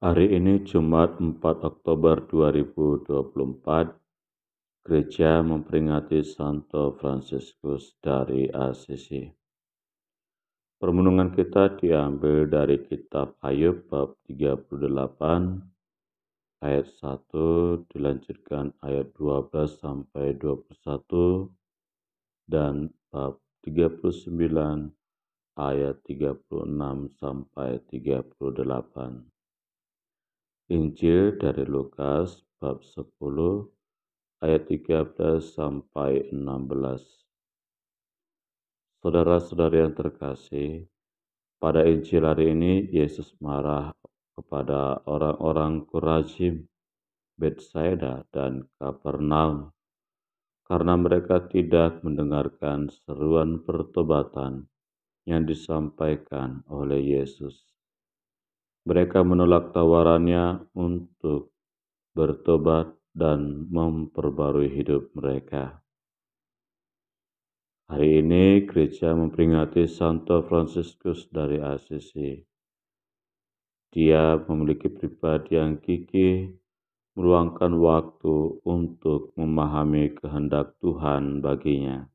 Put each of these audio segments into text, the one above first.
Hari ini Jumat 4 Oktober 2024, gereja memperingati Santo Fransiskus dari Asisi. Permenungan kita diambil dari kitab Ayub bab 38 ayat 1 dilanjutkan ayat 12 sampai 21 dan bab 39 ayat 36 sampai 38. Injil dari Lukas bab 10 ayat 13 sampai 16. Saudara-saudari yang terkasih, pada Injil hari ini Yesus marah kepada orang-orang Kurajim, Betsaida, dan Kapernaum karena mereka tidak mendengarkan seruan pertobatan yang disampaikan oleh Yesus. Mereka menolak tawarannya untuk bertobat dan memperbarui hidup mereka. Hari ini gereja memperingati Santo Fransiskus dari Assisi. Dia memiliki pribadi yang gigih, meluangkan waktu untuk memahami kehendak Tuhan baginya.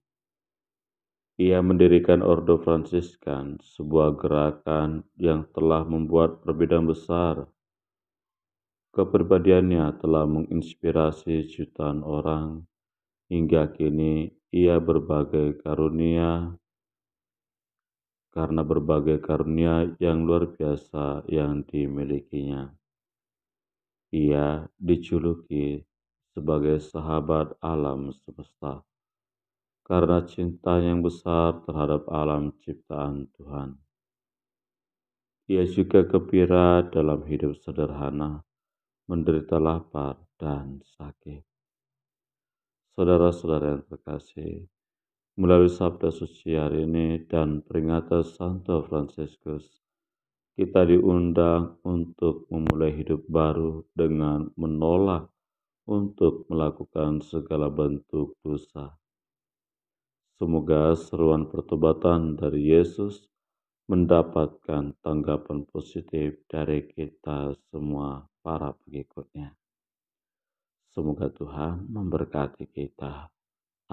Ia mendirikan Ordo Franciscan, sebuah gerakan yang telah membuat perbedaan besar. Kepribadiannya telah menginspirasi jutaan orang. Hingga kini, ia berbagai karunia karena berbagai karunia yang luar biasa yang dimilikinya. Ia dijuluki sebagai sahabat alam semesta karena cinta yang besar terhadap alam ciptaan Tuhan. Ia juga gembira dalam hidup sederhana, menderita lapar dan sakit. Saudara-saudara yang terkasih, melalui sabda suci hari ini dan peringatan Santo Fransiskus, kita diundang untuk memulai hidup baru dengan menolak untuk melakukan segala bentuk dosa. Semoga seruan pertobatan dari Yesus mendapatkan tanggapan positif dari kita semua para pengikutnya. Semoga Tuhan memberkati kita.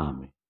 Amin.